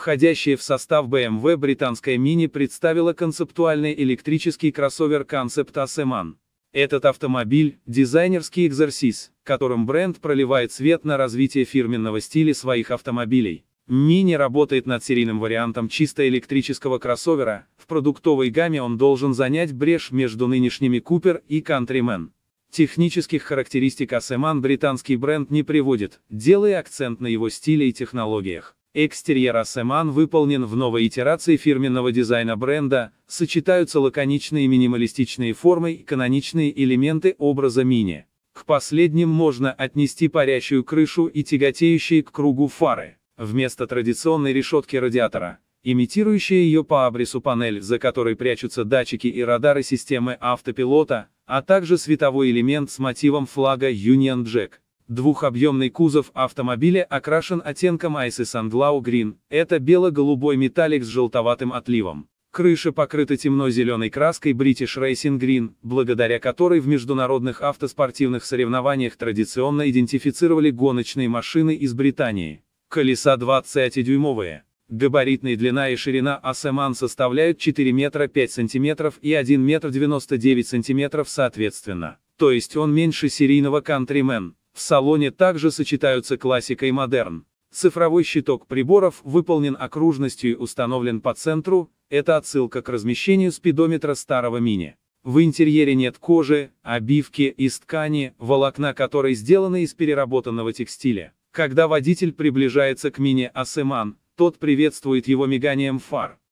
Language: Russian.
входящая в состав BMW британская Mini представила концептуальный электрический кроссовер Concept Aseman. Этот автомобиль – дизайнерский экзерсис, которым бренд проливает свет на развитие фирменного стиля своих автомобилей. Мини работает над серийным вариантом чисто электрического кроссовера, в продуктовой гамме он должен занять брешь между нынешними Купер и Countryman. Технических характеристик Асеман британский бренд не приводит, делая акцент на его стиле и технологиях. Экстерьер Асеман выполнен в новой итерации фирменного дизайна бренда, сочетаются лаконичные минималистичные формы и каноничные элементы образа мини. К последним можно отнести парящую крышу и тяготеющие к кругу фары, вместо традиционной решетки радиатора, имитирующая ее по абрису панель, за которой прячутся датчики и радары системы автопилота, а также световой элемент с мотивом флага Union Jack. Двухобъемный кузов автомобиля окрашен оттенком Ice Sandlau Green, это бело-голубой металлик с желтоватым отливом. Крыша покрыта темно-зеленой краской British Racing Green, благодаря которой в международных автоспортивных соревнованиях традиционно идентифицировали гоночные машины из Британии. Колеса 20-дюймовые. Габаритная длина и ширина Асеман составляют 4 метра 5 сантиметров и 1 метр 99 сантиметров соответственно. То есть он меньше серийного Countryman. В салоне также сочетаются классика и модерн. Цифровой щиток приборов выполнен окружностью и установлен по центру, это отсылка к размещению спидометра старого мини. В интерьере нет кожи, обивки из ткани, волокна которой сделаны из переработанного текстиля. Когда водитель приближается к мини Асеман, тот приветствует его миганием фар.